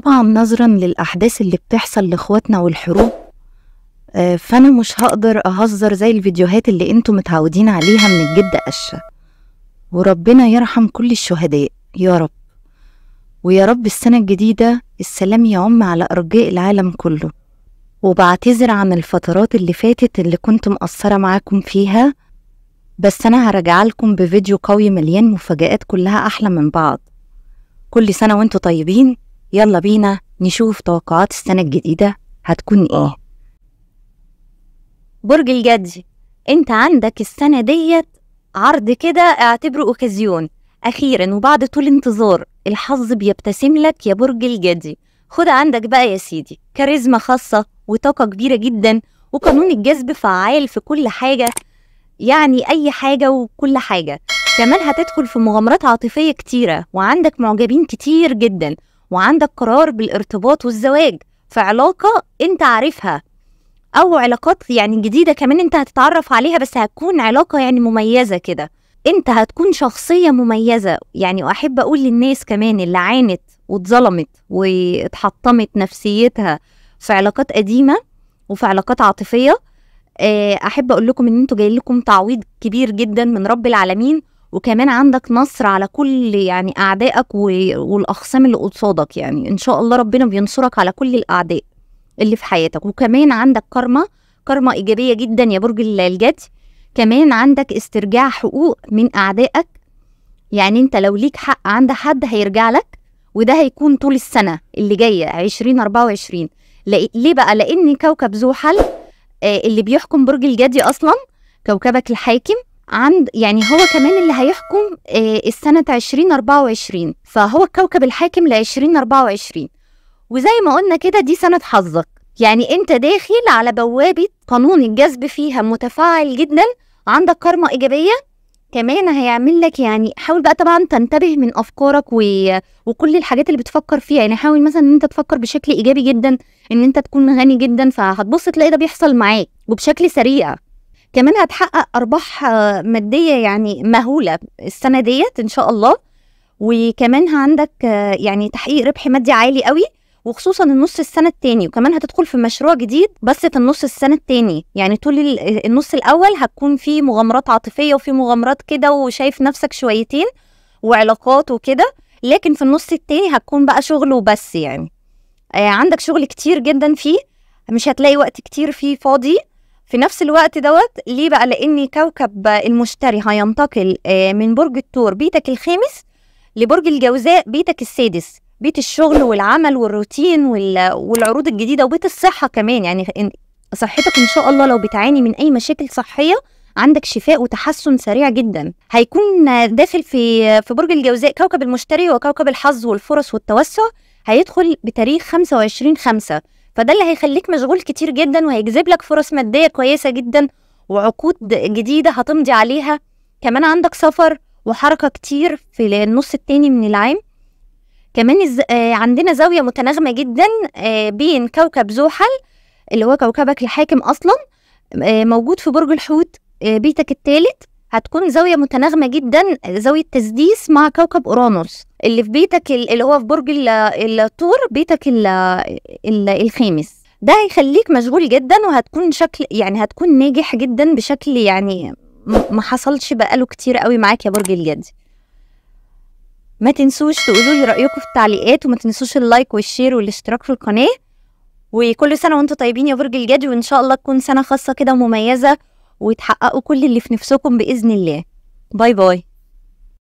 طبعا نظرا للأحداث اللي بتحصل لإخواتنا والحروب آه، فأنا مش هقدر أهزر زي الفيديوهات اللي انتم متعودين عليها من الجد قشة وربنا يرحم كل الشهداء يا رب ويا رب السنة الجديدة السلام يعم على أرجاء العالم كله وبعتذر عن الفترات اللي فاتت اللي كنت مقصرة معاكم فيها بس أنا هرجع لكم بفيديو قوي مليان مفاجآت كلها أحلى من بعض كل سنة وانتوا طيبين يلا بينا نشوف توقعات السنة الجديدة هتكون إيه آه. برج الجدي أنت عندك السنة ديت عرض كده اعتبره أوكازيون أخيرا وبعد طول انتظار الحظ بيبتسم لك يا برج الجدي خد عندك بقى يا سيدي كاريزما خاصة وطاقة كبيرة جدا وقانون الجذب فعال في كل حاجة يعني أي حاجة وكل حاجة كمان هتدخل في مغامرات عاطفية كتيرة وعندك معجبين كتير جدا وعندك قرار بالارتباط والزواج في علاقة أنت عارفها أو علاقات يعني جديدة كمان أنت هتتعرف عليها بس هتكون علاقة يعني مميزة كده أنت هتكون شخصية مميزة يعني وأحب أقول للناس كمان اللي عانت واتظلمت واتحطمت نفسيتها في علاقات قديمة وفي علاقات عاطفية آه، أحب أقول لكم إن أنتوا جاي لكم تعويض كبير جدا من رب العالمين وكمان عندك نصر على كل يعني اعدائك والاخصام اللي قصادك يعني ان شاء الله ربنا بينصرك على كل الاعداء اللي في حياتك وكمان عندك كارما كارما ايجابيه جدا يا برج الجدي كمان عندك استرجاع حقوق من اعدائك يعني انت لو ليك حق عند حد هيرجع لك وده هيكون طول السنه اللي جايه 2024 ليه بقى لان كوكب زحل آه، اللي بيحكم برج الجدي اصلا كوكبك الحاكم عند يعني هو كمان اللي هيحكم آه، السنة 2024 فهو الكوكب الحاكم ل 2024 وزي ما قلنا كده دي سنة حظك يعني انت داخل على بوابة قانون الجذب فيها متفاعل جدا عندك كارما إيجابية كمان هيعمل لك يعني حاول بقى طبعا تنتبه من افكارك و... وكل الحاجات اللي بتفكر فيها يعني حاول مثلا ان انت تفكر بشكل ايجابي جدا ان انت تكون غني جدا فهتبص تلاقي ده بيحصل معاك وبشكل سريع كمان هتحقق ارباح آه، ماديه يعني مهوله السنه ديت ان شاء الله وكمان عندك آه، يعني تحقيق ربح مادي عالي قوي وخصوصا النص السنه التاني وكمان هتدخل في مشروع جديد بس في النص السنه التاني يعني طول آه، النص الاول هتكون في مغامرات عاطفيه وفي مغامرات كده وشايف نفسك شويتين وعلاقات وكده لكن في النص التاني هتكون بقى شغل وبس يعني عندك شغل كتير جدا فيه مش هتلاقي وقت كتير فيه فاضي في نفس الوقت دوت ليه بقى لان كوكب المشتري هينتقل آه، من برج الثور بيتك الخامس لبرج الجوزاء بيتك السادس بيت الشغل والعمل والروتين والعروض الجديده وبيت الصحه كمان يعني صحتك ان شاء الله لو بتعاني من اي مشاكل صحيه عندك شفاء وتحسن سريع جدا هيكون داخل في في برج الجوزاء كوكب المشتري وكوكب الحظ والفرص والتوسع هيدخل بتاريخ 25 5 فده اللي هيخليك مشغول كتير جدا وهيجذب لك فرص ماديه كويسه جدا وعقود جديده هتمضي عليها كمان عندك سفر وحركه كتير في النص التاني من العام كمان آه، عندنا زاويه متناغمه جدا آه، بين كوكب زحل اللي هو كوكبك الحاكم اصلا آه، موجود في برج الحوت بيتك الثالث هتكون زاوية متناغمة جدا زاوية تسديس مع كوكب أورانوس اللي في بيتك اللي هو في برج الطور بيتك الخامس ده هيخليك مشغول جدا وهتكون شكل يعني هتكون ناجح جدا بشكل يعني ما حصلش بقاله كتير قوي معاك يا برج الجدي ما تنسوش تقولوا لي رايكم في التعليقات وما تنسوش اللايك والشير والاشتراك في القناه وكل سنه وانتم طيبين يا برج الجدي وان شاء الله تكون سنه خاصه كده مميزه وتحققوا كل اللي في نفسكم باذن الله باي باي